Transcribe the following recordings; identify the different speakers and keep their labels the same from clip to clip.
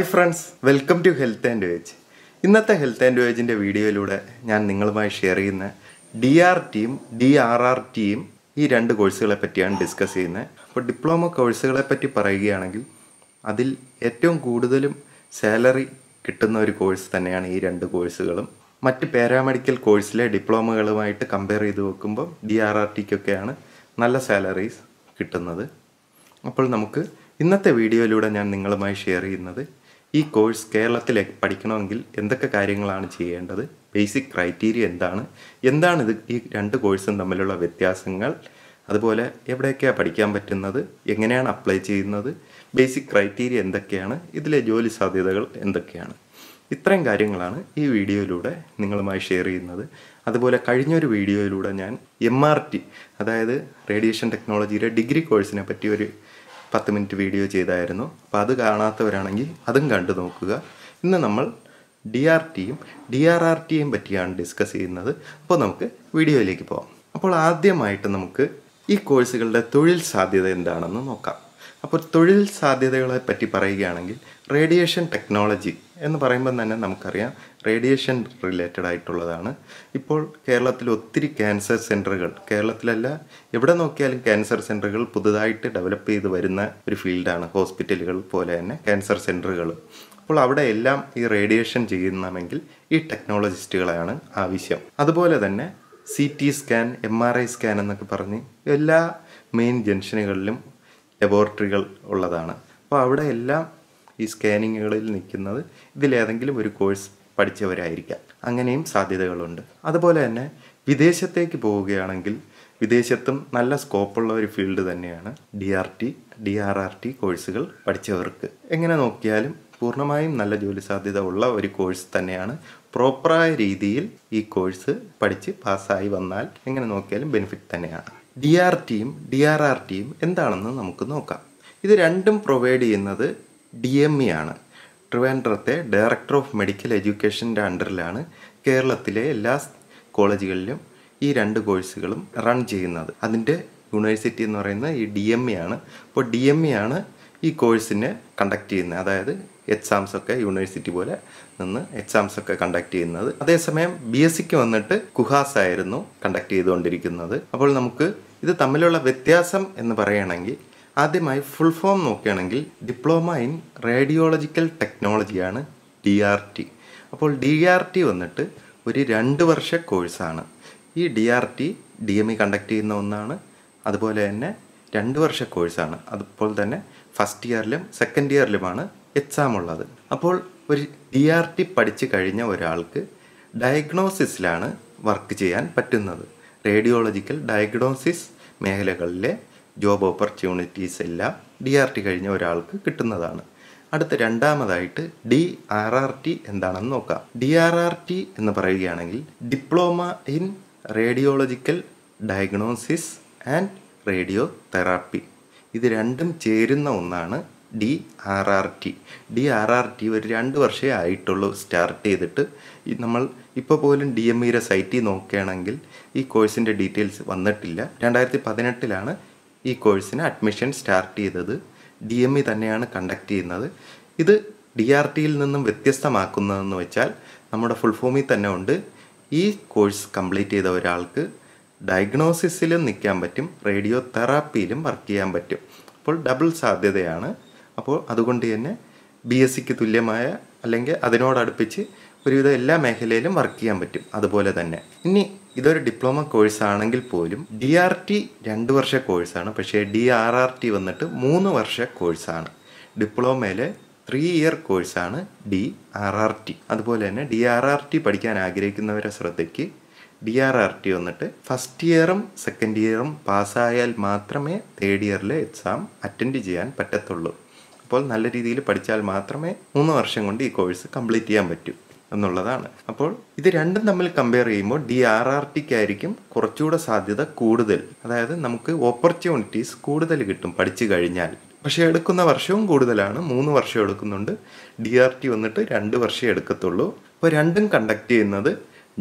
Speaker 1: hi friends welcome to health and wage ഇന്നത്തെ health and വേജിൻ്റെ വീഡിയോയിലൂടെ ഞാൻ നിങ്ങളുമായി ഷെയർ ചെയ്യുന്ന ഡി ആർ ടിയും ഡി ആർ ആർ ടിയും ഈ രണ്ട് കോഴ്സുകളെ പറ്റിയാണ് ഡിസ്കസ് ചെയ്യുന്നത് അപ്പോൾ ഡിപ്ലോമ കോഴ്സുകളെ പറ്റി പറയുകയാണെങ്കിൽ അതിൽ ഏറ്റവും കൂടുതലും സാലറി കിട്ടുന്ന ഒരു കോഴ്സ് തന്നെയാണ് ഈ രണ്ട് കോഴ്സുകളും മറ്റ് പാരാമെഡിക്കൽ കോഴ്സിലെ ഡിപ്ലോമകളുമായിട്ട് കമ്പയർ ചെയ്ത് നോക്കുമ്പോൾ ഡി ആർ ആർ ടിക്കൊക്കെയാണ് നല്ല സാലറീസ് കിട്ടുന്നത് അപ്പോൾ നമുക്ക് ഇന്നത്തെ വീഡിയോയിലൂടെ ഞാൻ നിങ്ങളുമായി ഷെയർ ചെയ്യുന്നത് ഈ കോഴ്സ് കേരളത്തിൽ പഠിക്കണമെങ്കിൽ എന്തൊക്കെ കാര്യങ്ങളാണ് ചെയ്യേണ്ടത് ബേസിക് ക്രൈറ്റീരിയ എന്താണ് എന്താണ് ഇത് ഈ രണ്ട് കോഴ്സും തമ്മിലുള്ള വ്യത്യാസങ്ങൾ അതുപോലെ എവിടെയൊക്കെയാണ് പഠിക്കാൻ പറ്റുന്നത് എങ്ങനെയാണ് അപ്ലൈ ചെയ്യുന്നത് ബേസിക് ക്രൈറ്റീരിയ എന്തൊക്കെയാണ് ഇതിലെ ജോലി സാധ്യതകൾ എന്തൊക്കെയാണ് ഇത്രയും കാര്യങ്ങളാണ് ഈ വീഡിയോയിലൂടെ നിങ്ങളുമായി ഷെയർ ചെയ്യുന്നത് അതുപോലെ കഴിഞ്ഞൊരു വീഡിയോയിലൂടെ ഞാൻ എം ആർ ടി അതായത് റേഡിയേഷൻ ടെക്നോളജിയുടെ ഡിഗ്രി കോഴ്സിനെ പറ്റി ഒരു പത്ത് മിനിറ്റ് വീഡിയോ ചെയ്തായിരുന്നു അപ്പോൾ അത് കാണാത്തവരാണെങ്കിൽ അതും കണ്ടു നോക്കുക ഇന്ന് നമ്മൾ ഡി ആർ ടിയും ഡി ആർ ആർ ടിയും പറ്റിയാണ് ഡിസ്കസ് ചെയ്യുന്നത് അപ്പോൾ നമുക്ക് വീഡിയോയിലേക്ക് പോകാം അപ്പോൾ ആദ്യമായിട്ട് നമുക്ക് ഈ കോഴ്സുകളുടെ തൊഴിൽ സാധ്യത എന്താണെന്ന് നോക്കാം അപ്പോൾ തൊഴിൽ സാധ്യതകളെ പറ്റി പറയുകയാണെങ്കിൽ റേഡിയേഷൻ ടെക്നോളജി എന്ന് പറയുമ്പോൾ തന്നെ നമുക്കറിയാം റേഡിയേഷൻ റിലേറ്റഡ് ആയിട്ടുള്ളതാണ് ഇപ്പോൾ കേരളത്തിൽ ഒത്തിരി ക്യാൻസർ സെൻറ്ററുകൾ കേരളത്തിലല്ല എവിടെ നോക്കിയാലും ക്യാൻസർ സെൻറ്ററുകൾ പുതുതായിട്ട് ഡെവലപ്പ് ചെയ്ത് വരുന്ന ഒരു ഫീൽഡാണ് ഹോസ്പിറ്റലുകൾ പോലെ തന്നെ ക്യാൻസർ സെൻറ്ററുകൾ അപ്പോൾ അവിടെ എല്ലാം ഈ റേഡിയേഷൻ ചെയ്യുന്നമെങ്കിൽ ഈ ടെക്നോളജിസ്റ്റുകളാണ് ആവശ്യം അതുപോലെ തന്നെ C T scan M R I scan എന്നൊക്കെ പറഞ്ഞ് എല്ലാ മെയിൻ ജംഗ്ഷനുകളിലും ലബോറട്ടറികൾ ഉള്ളതാണ് അപ്പോൾ അവിടെ എല്ലാം ഈ സ്കാനിങ്ങുകളിൽ നിൽക്കുന്നത് ഇതിലേതെങ്കിലും ഒരു കോഴ്സ് പഠിച്ചവരായിരിക്കാം അങ്ങനെയും സാധ്യതകളുണ്ട് അതുപോലെ തന്നെ വിദേശത്തേക്ക് പോവുകയാണെങ്കിൽ വിദേശത്തും നല്ല സ്കോപ്പുള്ള ഒരു ഫീൽഡ് തന്നെയാണ് D R T D R R T കോഴ്സുകൾ പഠിച്ചവർക്ക് എങ്ങനെ നോക്കിയാലും പൂർണ്ണമായും നല്ല ജോലി സാധ്യത ഉള്ള ഒരു കോഴ്സ് തന്നെയാണ് പ്രോപ്പറായ രീതിയിൽ ഈ കോഴ്സ് പഠിച്ച് പാസ്സായി വന്നാൽ എങ്ങനെ നോക്കിയാലും ബെനിഫിറ്റ് തന്നെയാണ് ഡി ആർ ടിയും ഡി ആർ ആർ ടിയും എന്താണെന്ന് നമുക്ക് നോക്കാം ഇത് രണ്ടും പ്രൊവൈഡ് ചെയ്യുന്നത് ഡി എം ഇ ആണ് ട്രിവാൻഡ്രത്തെ ഡയറക്ടർ ഓഫ് മെഡിക്കൽ എഡ്യൂക്കേഷൻ്റെ അണ്ടറിലാണ് കേരളത്തിലെ എല്ലാ കോളേജുകളിലും ഈ രണ്ട് കോഴ്സുകളും റൺ ചെയ്യുന്നത് അതിൻ്റെ യൂണിവേഴ്സിറ്റി എന്ന് പറയുന്നത് ഈ ഡി എം ഇ ആണ് അപ്പോൾ ഡി എം ഇ ആണ് ഈ കോഴ്സിനെ കണ്ടക്ട് ചെയ്യുന്നത് അതായത് എക്സാംസ് ഒക്കെ യൂണിവേഴ്സിറ്റി പോലെ നിന്ന് എക്സാംസ് ഒക്കെ കണ്ടക്ട് ചെയ്യുന്നത് അതേസമയം ബി എസ് സിക്ക് വന്നിട്ട് കുഹാസ് ആയിരുന്നു കണ്ടക്ട് ചെയ്തുകൊണ്ടിരിക്കുന്നത് അപ്പോൾ നമുക്ക് ഇത് തമ്മിലുള്ള വ്യത്യാസം എന്ന് പറയുകയാണെങ്കിൽ ആദ്യമായി ഫുൾ ഫോം നോക്കുകയാണെങ്കിൽ ഡിപ്ലോമ ഇൻ റേഡിയോളജിക്കൽ ടെക്നോളജിയാണ് ഡി ആർ ടി അപ്പോൾ ഡി ആർ ടി വന്നിട്ട് ഒരു രണ്ട് വർഷ കോഴ്സാണ് ഈ D R T D M E conduct ചെയ്യുന്ന ഒന്നാണ് അതുപോലെ തന്നെ രണ്ട് വർഷ കോഴ്സാണ് അതുപോലെ തന്നെ ഫസ്റ്റ് ഇയറിലും സെക്കൻഡ് ഇയറിലുമാണ് എക്സാം ഉള്ളത് അപ്പോൾ ഒരു ഡി ആർ ടി പഠിച്ചു കഴിഞ്ഞ ഒരാൾക്ക് ഡയഗ്നോസിസിലാണ് വർക്ക് ചെയ്യാൻ പറ്റുന്നത് റേഡിയോളജിക്കൽ ഡയഗ്നോസിസ് മേഖലകളിലെ ജോബ് ഓപ്പർച്യൂണിറ്റീസ് എല്ലാം ഡി ആർ ടി കഴിഞ്ഞ ഒരാൾക്ക് കിട്ടുന്നതാണ് അടുത്ത രണ്ടാമതായിട്ട് ഡി ആർ ആർ ടി എന്താണെന്ന് നോക്കാം ഡി ആർ ആർ ടി എന്ന് പറയുകയാണെങ്കിൽ diploma in radiological diagnosis and radiotherapy ഇത് രണ്ടും ചേരുന്ന ഒന്നാണ് D R R T D R R T ഒരു രണ്ട് വർഷമേ ആയിട്ടുള്ളൂ സ്റ്റാർട്ട് ചെയ്തിട്ട് നമ്മൾ ഇപ്പോൾ പോലും ഡി എം ഇയുടെ e സൈറ്റിൽ നോക്കുകയാണെങ്കിൽ ഈ കോഴ്സിൻ്റെ ഡീറ്റെയിൽസ് വന്നിട്ടില്ല രണ്ടായിരത്തി പതിനെട്ടിലാണ് ഈ കോഴ്സിന് അഡ്മിഷൻ സ്റ്റാർട്ട് ചെയ്തത് ഡി എം ഇ തന്നെയാണ് കണ്ടക്ട് ചെയ്യുന്നത് ഇത് ഡി ആർ ടിയിൽ നിന്നും വ്യത്യസ്തമാക്കുന്നതെന്ന് വെച്ചാൽ നമ്മുടെ ഫുൾ ഫോമിൽ തന്നെ ഉണ്ട് ഈ കോഴ്സ് കംപ്ലീറ്റ് ചെയ്ത ഒരാൾക്ക് ഡയഗ്നോസിസിലും നിൽക്കാൻ പറ്റും റേഡിയോ തെറാപ്പിയിലും വർക്ക് ചെയ്യാൻ പറ്റും അപ്പോൾ ഡബിൾ സാധ്യതയാണ് അപ്പോൾ അതുകൊണ്ട് തന്നെ ബി എസ് സിക്ക് തുല്യമായ അല്ലെങ്കിൽ അതിനോടടുപ്പിച്ച് ഒരുവിധം എല്ലാ മേഖലയിലും വർക്ക് ചെയ്യാൻ പറ്റും അതുപോലെ തന്നെ ഇനി ഇതൊരു ഡിപ്ലോമ കോഴ്സ് ആണെങ്കിൽ പോലും ഡി ആർ ടി രണ്ട് വർഷ കോഴ്സാണ് പക്ഷേ ഡി ആർ ആർ ടി വന്നിട്ട് മൂന്ന് വർഷ കോഴ്സാണ് ഡിപ്ലോമയിലെ ത്രീ ഇയർ കോഴ്സാണ് ഡി ആർ ആർ ടി അതുപോലെ തന്നെ ഡി ആർ ആർ ടി പഠിക്കാൻ ആഗ്രഹിക്കുന്നവരെ ശ്രദ്ധയ്ക്ക് ഡി ആർ ആർ ടി വന്നിട്ട് ഫസ്റ്റ് ഇയറും സെക്കൻഡ് ഇയറും പാസ്സായാൽ മാത്രമേ തേർഡ് ഇയറിലെ എക്സാം അറ്റൻഡ് ചെയ്യാൻ പറ്റത്തുള്ളൂ അപ്പോൾ നല്ല രീതിയിൽ പഠിച്ചാൽ മാത്രമേ മൂന്ന് വർഷം കൊണ്ട് ഈ കോഴ്സ് കംപ്ലീറ്റ് ചെയ്യാൻ പറ്റൂ എന്നുള്ളതാണ് അപ്പോൾ ഇത് രണ്ടും തമ്മിൽ കമ്പയർ ചെയ്യുമ്പോൾ ഡി ആർ ആർ ടിക്കായിരിക്കും കുറച്ചുകൂടെ സാധ്യത കൂടുതൽ അതായത് നമുക്ക് ഓപ്പർച്യൂണിറ്റീസ് കൂടുതൽ കിട്ടും പഠിച്ചു കഴിഞ്ഞാൽ പക്ഷേ എടുക്കുന്ന വർഷവും കൂടുതലാണ് മൂന്ന് വർഷം എടുക്കുന്നുണ്ട് ഡി ആർ ടി വന്നിട്ട് രണ്ട് വർഷം എടുക്കത്തുള്ളൂ അപ്പോൾ രണ്ടും കണ്ടക്ട് ചെയ്യുന്നത്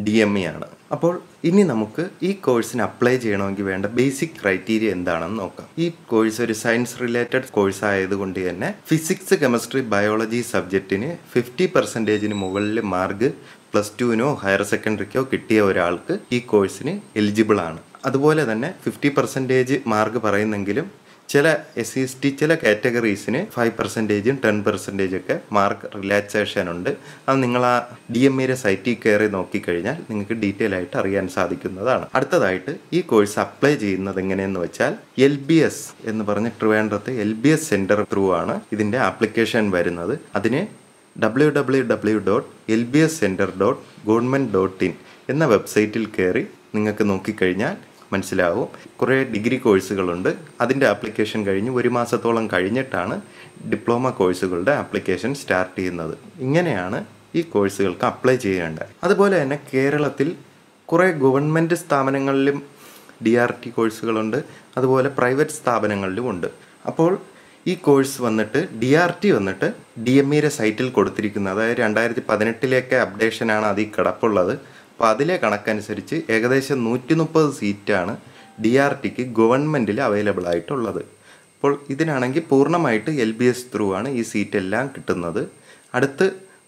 Speaker 1: ഡി എം ഇ ആണ് അപ്പോൾ ഇനി നമുക്ക് ഈ കോഴ്സിന് അപ്ലൈ ചെയ്യണമെങ്കിൽ വേണ്ട ബേസിക് ക്രൈറ്റീരിയ എന്താണെന്ന് നോക്കാം ഈ കോഴ്സ് ഒരു സയൻസ് റിലേറ്റഡ് കോഴ്സ് ആയതുകൊണ്ട് തന്നെ ഫിസിക്സ് കെമിസ്ട്രി ബയോളജി സബ്ജക്റ്റിന് ഫിഫ്റ്റി പെർസെൻറ്റേജിന് മുകളിൽ മാർക്ക് പ്ലസ് ടുവിനോ ഹയർ സെക്കൻഡറിക്കോ കിട്ടിയ ഒരാൾക്ക് ഈ കോഴ്സിന് എലിജിബിൾ ആണ് അതുപോലെ തന്നെ ഫിഫ്റ്റി പെർസെൻറ്റേജ് മാർക്ക് പറയുന്നെങ്കിലും ചില എസ് സി ടി ചില കാറ്റഗറീസിന് ഫൈവ് പെർസെൻറ്റേജും ടെൻ പെർസെൻറ്റേജും ഒക്കെ മാർക്ക് റിലാക്സേഷൻ ഉണ്ട് അത് നിങ്ങൾ ആ ഡി എം എയുടെ സൈറ്റിൽ കയറി നോക്കിക്കഴിഞ്ഞാൽ നിങ്ങൾക്ക് ഡീറ്റെയിൽ ആയിട്ട് അറിയാൻ സാധിക്കുന്നതാണ് അടുത്തതായിട്ട് ഈ കോഴ്സ് അപ്ലൈ ചെയ്യുന്നത് എങ്ങനെയെന്ന് വെച്ചാൽ എൽ ബി എസ് എന്ന് പറഞ്ഞ ട്രിവാൻഡ്രത്ത് L B S centre through ആണ് ഇതിൻ്റെ ആപ്ലിക്കേഷൻ വരുന്നത് അതിന് W W W dot L B S centre dot government dot in എന്ന വെബ്സൈറ്റിൽ കയറി നിങ്ങൾക്ക് നോക്കിക്കഴിഞ്ഞാൽ മനസ്സിലാവും കുറേ ഡിഗ്രി കോഴ്സുകളുണ്ട് അതിൻ്റെ ആപ്ലിക്കേഷൻ കഴിഞ്ഞ് ഒരു മാസത്തോളം കഴിഞ്ഞിട്ടാണ് ഡിപ്ലോമ കോഴ്സുകളുടെ ആപ്ലിക്കേഷൻ സ്റ്റാർട്ട് ചെയ്യുന്നത് ഇങ്ങനെയാണ് ഈ കോഴ്സുകൾക്ക് അപ്ലൈ ചെയ്യേണ്ടത് അതുപോലെ തന്നെ കേരളത്തിൽ കുറേ ഗവൺമെൻറ് സ്ഥാപനങ്ങളിലും ഡി ആർ ടി കോഴ്സുകളുണ്ട് അതുപോലെ പ്രൈവറ്റ് സ്ഥാപനങ്ങളിലും ഉണ്ട് അപ്പോൾ ഈ കോഴ്സ് വന്നിട്ട് ഡി ആർ ടി വന്നിട്ട് ഡി എം ഇയുടെ സൈറ്റിൽ കൊടുത്തിരിക്കുന്നത് അതായത് രണ്ടായിരത്തി പതിനെട്ടിലേക്ക് അപ്ഡേഷനാണ് അതിൽ കിടപ്പുള്ളത് അപ്പോൾ അതിലെ കണക്കനുസരിച്ച് ഏകദേശം നൂറ്റി മുപ്പത് സീറ്റാണ് ഡി ആർ ടിക്ക് ഗവൺമെൻറ്റിൽ അവൈലബിൾ ആയിട്ടുള്ളത് അപ്പോൾ ഇതിനാണെങ്കിൽ പൂർണ്ണമായിട്ട് എൽ ബി എസ് ത്രൂ ആണ് ഈ സീറ്റ് എല്ലാം കിട്ടുന്നത് അടുത്ത്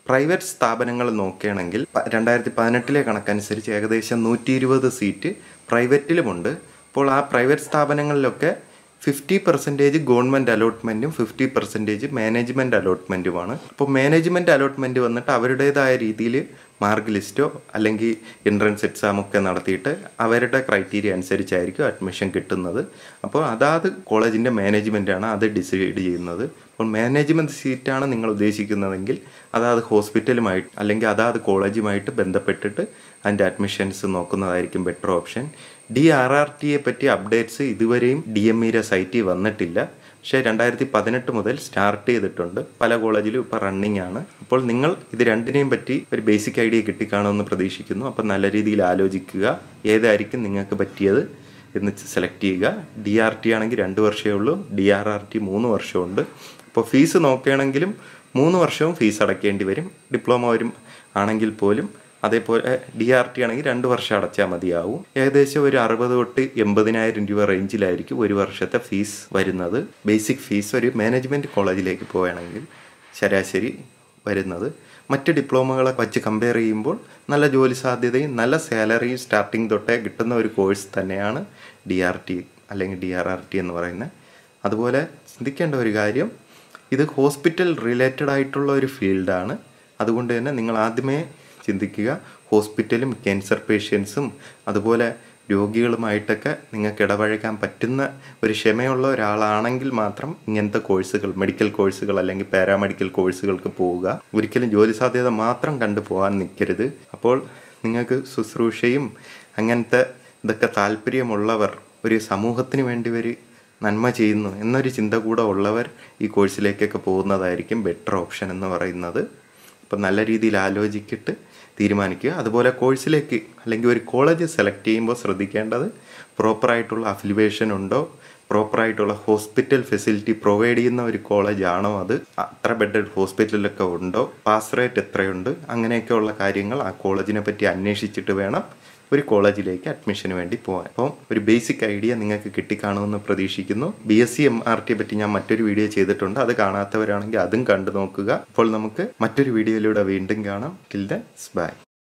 Speaker 1: പ്രൈവറ്റ് സ്ഥാപനങ്ങൾ നോക്കുകയാണെങ്കിൽ രണ്ടായിരത്തി പതിനെട്ടിലെ കണക്കനുസരിച്ച് ഏകദേശം നൂറ്റി ഇരുപത് സീറ്റ് പ്രൈവറ്റിലുമുണ്ട് അപ്പോൾ ആ പ്രൈവറ്റ് സ്ഥാപനങ്ങളിലൊക്കെ ഫിഫ്റ്റി പെർസെൻറ്റേജ് ഗവൺമെൻറ് അലോട്ട്മെൻറ്റും ഫിഫ്റ്റി പെർസെൻറ്റേജ് മാനേജ്മെൻറ്റ് അലോട്ട്മെൻറ്റുമാണ് അപ്പോൾ മാനേജ്മെൻറ്റ് അലോട്ട്മെൻറ്റ് വന്നിട്ട് അവരുടേതായ രീതിയിൽ മാർക്ക് ലിസ്റ്റോ അല്ലെങ്കിൽ എൻട്രൻസ് എക്സാമൊക്കെ നടത്തിയിട്ട് അവരുടെ ക്രൈറ്റീരിയ അനുസരിച്ചായിരിക്കും അഡ്മിഷൻ കിട്ടുന്നത് അപ്പോൾ അതാത് കോളേജിൻ്റെ മാനേജ്മെൻറ്റാണ് അത് ഡിസൈഡ് ചെയ്യുന്നത് അപ്പോൾ മാനേജ്മെൻറ്റ് സീറ്റാണ് നിങ്ങൾ ഉദ്ദേശിക്കുന്നതെങ്കിൽ അതാത് ഹോസ്പിറ്റലുമായിട്ട് അല്ലെങ്കിൽ അതാത് കോളേജുമായിട്ട് ബന്ധപ്പെട്ടിട്ട് അതിൻ്റെ അഡ്മിഷൻസ് നോക്കുന്നതായിരിക്കും better option D R R ടിയെ പറ്റി അപ്ഡേറ്റ്സ് ഇതുവരെയും ഡി എം ഇയുടെ സൈറ്റിൽ വന്നിട്ടില്ല പക്ഷേ രണ്ടായിരത്തി പതിനെട്ട് മുതൽ സ്റ്റാർട്ട് ചെയ്തിട്ടുണ്ട് പല കോളേജിലും ഇപ്പോൾ റണ്ണിങ് ആണ് അപ്പോൾ നിങ്ങൾ ഇത് രണ്ടിനെയും പറ്റി ഒരു ബേസിക് ഐഡിയ കിട്ടിക്കാണുമെന്ന് പ്രതീക്ഷിക്കുന്നു അപ്പോൾ നല്ല രീതിയിൽ ആലോചിക്കുക ഏതായിരിക്കും നിങ്ങൾക്ക് പറ്റിയത് എന്ന് സെലക്ട് ചെയ്യുക ഡി ആർ ടി ആണെങ്കിൽ രണ്ട് വർഷമേ ഉള്ളൂ ഡി ആർ ആർ ടി മൂന്ന് വർഷമുണ്ട് അപ്പോൾ ഫീസ് നോക്കുകയാണെങ്കിലും മൂന്ന് വർഷവും ഫീസ് അടയ്ക്കേണ്ടി വരും ഡിപ്ലോമ വരും ആണെങ്കിൽ പോലും അതേപോലെ ഡി ആർ ടി ആണെങ്കിൽ രണ്ട് വർഷം അടച്ചാൽ മതിയാവും ഏകദേശം ഒരു അറുപത് തൊട്ട് എൺപതിനായിരം രൂപ റേഞ്ചിലായിരിക്കും ഒരു വർഷത്തെ ഫീസ് വരുന്നത് ബേസിക് ഫീസ് ഒരു മാനേജ്മെൻറ്റ് കോളേജിലേക്ക് പോവുകയാണെങ്കിൽ ശരാശരി വരുന്നത് മറ്റ് ഡിപ്ലോമകളെ വച്ച് കമ്പയർ ചെയ്യുമ്പോൾ നല്ല ജോലി സാധ്യതയും നല്ല സാലറിയും സ്റ്റാർട്ടിങ് തൊട്ടേ കിട്ടുന്ന ഒരു കോഴ്സ് തന്നെയാണ് ഡി ആർ ടി അല്ലെങ്കിൽ ഡി ആർ ആർ ടി എന്ന് പറയുന്നത് അതുപോലെ ചിന്തിക്കേണ്ട ഒരു കാര്യം ഇത് ഹോസ്പിറ്റൽ റിലേറ്റഡ് ആയിട്ടുള്ള ഒരു ഫീൽഡാണ് അതുകൊണ്ട് തന്നെ നിങ്ങൾ ആദ്യമേ ചിന്തിക്കുക ഹോസ്പിറ്റലും ക്യാൻസർ പേഷ്യൻസും അതുപോലെ രോഗികളുമായിട്ടൊക്കെ നിങ്ങൾക്ക് ഇടപഴകാൻ പറ്റുന്ന ഒരു ക്ഷമയുള്ള ഒരാളാണെങ്കിൽ മാത്രം ഇങ്ങനത്തെ കോഴ്സുകൾ മെഡിക്കൽ കോഴ്സുകൾ അല്ലെങ്കിൽ പാരാമെഡിക്കൽ കോഴ്സുകൾക്ക് പോവുക ഒരിക്കലും ജോലി സാധ്യത മാത്രം കണ്ടു പോകാൻ നിൽക്കരുത് അപ്പോൾ നിങ്ങൾക്ക് ശുശ്രൂഷയും അങ്ങനത്തെ ഇതൊക്കെ താല്പര്യമുള്ളവർ ഒരു സമൂഹത്തിന് വേണ്ടി ഒരു നന്മ ചെയ്യുന്നു എന്നൊരു ചിന്ത കൂടെ ഉള്ളവർ ഈ കോഴ്സിലേക്കൊക്കെ പോകുന്നതായിരിക്കും ബെറ്റർ ഓപ്ഷൻ എന്ന് പറയുന്നത് അപ്പം നല്ല രീതിയിൽ ആലോചിച്ചിട്ട് തീരുമാനിക്കുക അതുപോലെ കോഴ്സിലേക്ക് അല്ലെങ്കിൽ ഒരു കോളേജ് സെലക്ട് ചെയ്യുമ്പോൾ ശ്രദ്ധിക്കേണ്ടത് പ്രോപ്പറായിട്ടുള്ള അഫിലിവേഷൻ ഉണ്ടോ പ്രോപ്പറായിട്ടുള്ള ഹോസ്പിറ്റൽ ഫെസിലിറ്റി പ്രൊവൈഡ് ചെയ്യുന്ന ഒരു കോളേജ് ആണോ അത് അത്ര ബെഡ് ഹോസ്പിറ്റലൊക്കെ ഉണ്ടോ പാസ് റേറ്റ് എത്രയുണ്ട് അങ്ങനെയൊക്കെയുള്ള കാര്യങ്ങൾ ആ കോളേജിനെ പറ്റി അന്വേഷിച്ചിട്ട് വേണം ഒരു കോളേജിലേക്ക് അഡ്മിഷന് വേണ്ടി പോകാൻ അപ്പം ഒരു ബേസിക് ഐഡിയ നിങ്ങൾക്ക് കിട്ടിക്കാണുമെന്ന് പ്രതീക്ഷിക്കുന്നു B S C M R ടിയെ പറ്റി ഞാൻ മറ്റൊരു വീഡിയോ ചെയ്തിട്ടുണ്ട് അത് കാണാത്തവരാണെങ്കിൽ അതും കണ്ടു നോക്കുക അപ്പോൾ നമുക്ക് മറ്റൊരു വീഡിയോയിലൂടെ വീണ്ടും കാണാം ടിൽ ദൻസ് ബൈ